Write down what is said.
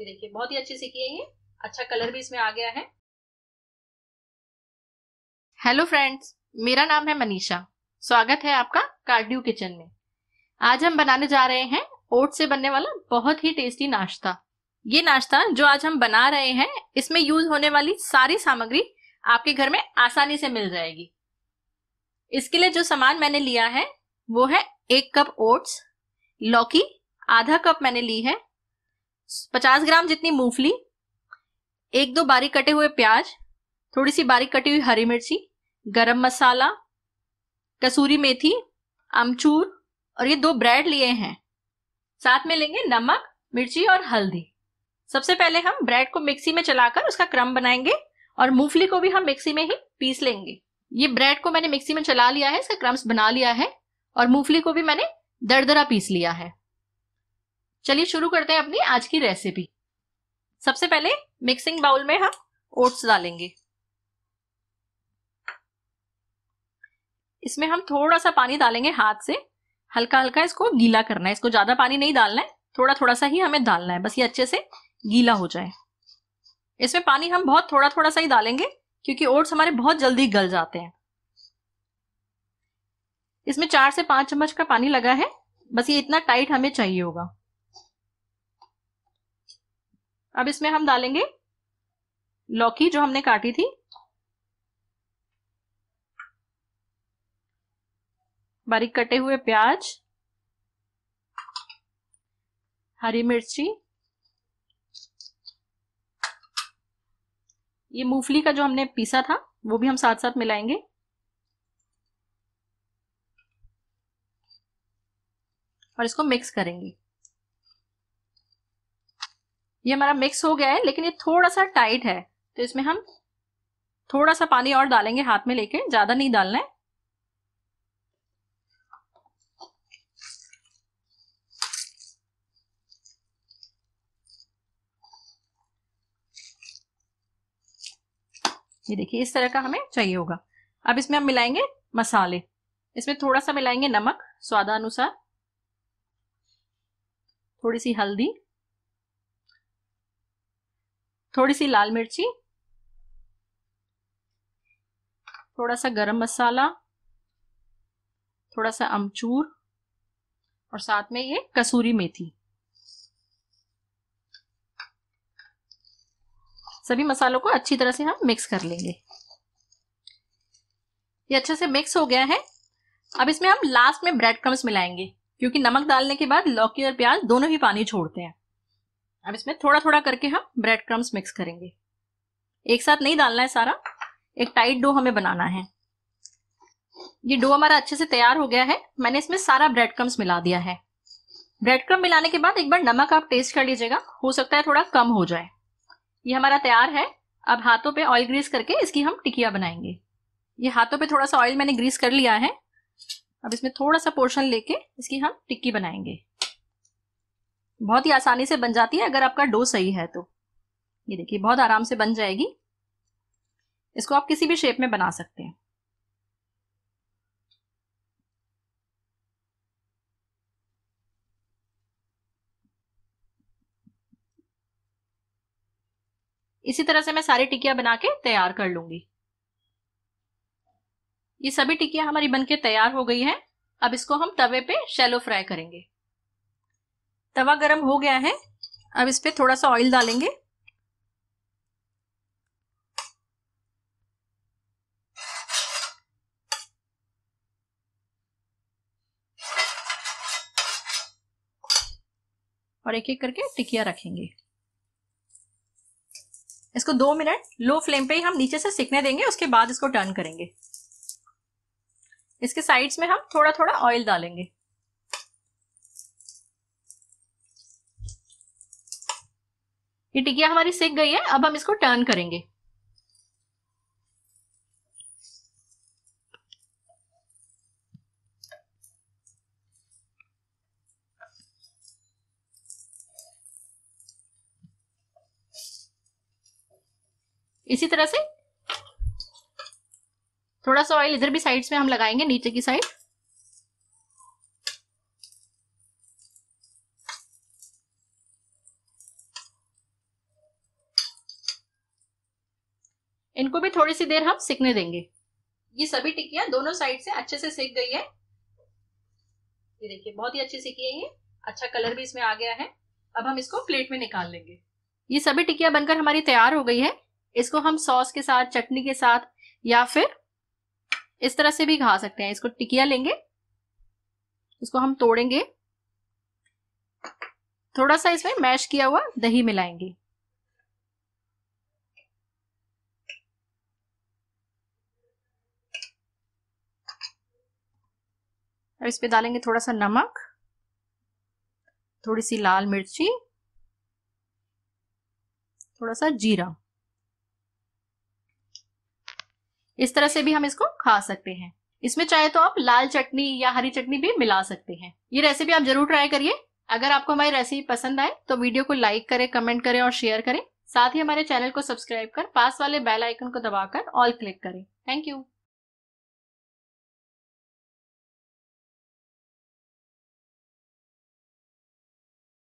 ये देखिए बहुत ही अच्छे से किए ये अच्छा कलर भी इसमें आ गया है हेलो फ्रेंड्स मेरा नाम है मनीषा स्वागत है आपका कार्डियो किचन में आज हम बनाने जा रहे हैं ओट से बनने वाला बहुत ही टेस्टी नाश्ता ये नाश्ता जो आज हम बना रहे हैं इसमें यूज होने वाली सारी सामग्री आपके घर में आसानी से मिल जाएगी इसके लिए जो सामान मैंने लिया है वो है एक कप ओट्स लौकी आधा कप मैंने ली है पचास ग्राम जितनी मूंगफली एक दो बारीक कटे हुए प्याज थोड़ी सी बारीक कटी हुई हरी मिर्ची गरम मसाला कसूरी मेथी अमचूर और ये दो ब्रेड लिए हैं साथ में लेंगे नमक मिर्ची और हल्दी सबसे पहले हम ब्रेड को मिक्सी में चलाकर उसका क्रम बनाएंगे और मूंगफली को भी हम मिक्सी में ही पीस लेंगे ये ब्रेड को मैंने मिक्सी में चला लिया है इसका क्रम्स बना लिया है और मूंगफली को भी मैंने दरदरा पीस लिया है चलिए शुरू करते हैं अपनी आज की रेसिपी सबसे पहले मिक्सिंग बाउल में हम ओट्स डालेंगे इसमें हम थोड़ा सा पानी डालेंगे हाथ से हल्का हल्का इसको गीला करना है इसको ज्यादा पानी नहीं डालना है थोड़ा थोड़ा सा ही हमें डालना है बस ये अच्छे से गीला हो जाए इसमें पानी हम बहुत थोड़ा थोड़ा सा ही डालेंगे क्योंकि ओट्स हमारे बहुत जल्दी गल जाते हैं इसमें चार से पांच चम्मच का पानी लगा है बस ये इतना टाइट हमें चाहिए होगा अब इसमें हम डालेंगे लौकी जो हमने काटी थी बारीक कटे हुए प्याज हरी मिर्ची ये मूंगफली का जो हमने पीसा था वो भी हम साथ साथ मिलाएंगे और इसको मिक्स करेंगे ये हमारा मिक्स हो गया है लेकिन ये थोड़ा सा टाइट है तो इसमें हम थोड़ा सा पानी और डालेंगे हाथ में लेके ज्यादा नहीं डालना है ये देखिए इस तरह का हमें चाहिए होगा अब इसमें हम मिलाएंगे मसाले इसमें थोड़ा सा मिलाएंगे नमक स्वादानुसार थोड़ी सी हल्दी थोड़ी सी लाल मिर्ची थोड़ा सा गरम मसाला थोड़ा सा अमचूर और साथ में ये कसूरी मेथी सभी मसालों को अच्छी तरह से हम मिक्स कर लेंगे ये अच्छे से मिक्स हो गया है अब इसमें हम लास्ट में ब्रेड क्रम्स मिलाएंगे क्योंकि नमक डालने के बाद लौकी और प्याज दोनों ही पानी छोड़ते हैं अब इसमें थोड़ा थोड़ा करके हम ब्रेड क्रम्स मिक्स करेंगे एक साथ नहीं डालना है सारा एक टाइट डो हमें बनाना है ये डो हमारा अच्छे से तैयार हो गया है मैंने इसमें सारा ब्रेड क्रम्स मिला दिया है ब्रेड क्रम मिलाने के बाद एक बार नमक आप टेस्ट कर लीजिएगा हो सकता है थोड़ा कम हो जाए ये हमारा तैयार है अब हाथों पे ऑयल ग्रीस करके इसकी हम टिकिया बनाएंगे ये हाथों पे थोड़ा सा ऑयल मैंने ग्रीस कर लिया है अब इसमें थोड़ा सा पोर्शन लेके इसकी हम टिक्की बनाएंगे बहुत ही आसानी से बन जाती है अगर आपका डो सही है तो ये देखिए बहुत आराम से बन जाएगी इसको आप किसी भी शेप में बना सकते हैं इसी तरह से मैं सारी टिकिया बना के तैयार कर लूंगी ये सभी टिकिया हमारी बनके तैयार हो गई है अब इसको हम तवे पे शैलो फ्राई करेंगे तवा गरम हो गया है अब इस पर थोड़ा सा ऑयल डालेंगे और एक एक करके टिकिया रखेंगे इसको दो मिनट लो फ्लेम पे ही हम नीचे से सिकने देंगे उसके बाद इसको टर्न करेंगे इसके साइड्स में हम थोड़ा थोड़ा ऑयल डालेंगे ये टिकिया हमारी सीख गई है अब हम इसको टर्न करेंगे इसी तरह से थोड़ा सा ऑयल इधर भी साइड्स में हम लगाएंगे नीचे की साइड इनको भी थोड़ी सी देर हम सीखने देंगे ये सभी टिकिया दोनों साइड से अच्छे से सीख गई है ये देखिए बहुत ही अच्छी सीखी है ये अच्छा कलर भी इसमें आ गया है अब हम इसको प्लेट में निकाल लेंगे ये सभी टिकिया बनकर हमारी तैयार हो गई है इसको हम सॉस के साथ चटनी के साथ या फिर इस तरह से भी खा सकते हैं इसको टिकिया लेंगे इसको हम तोड़ेंगे थोड़ा सा इसमें मैश किया हुआ दही मिलाएंगे अब इस पर डालेंगे थोड़ा सा नमक थोड़ी सी लाल मिर्ची थोड़ा सा जीरा इस तरह से भी हम इसको खा सकते हैं इसमें चाहे तो आप लाल चटनी या हरी चटनी भी मिला सकते हैं ये रेसिपी आप जरूर ट्राई करिए अगर आपको हमारी रेसिपी पसंद आए तो वीडियो को लाइक करें कमेंट करें और शेयर करें साथ ही हमारे चैनल को सब्सक्राइब कर पास वाले बेल आइकन को दबाकर ऑल क्लिक करें थैंक यू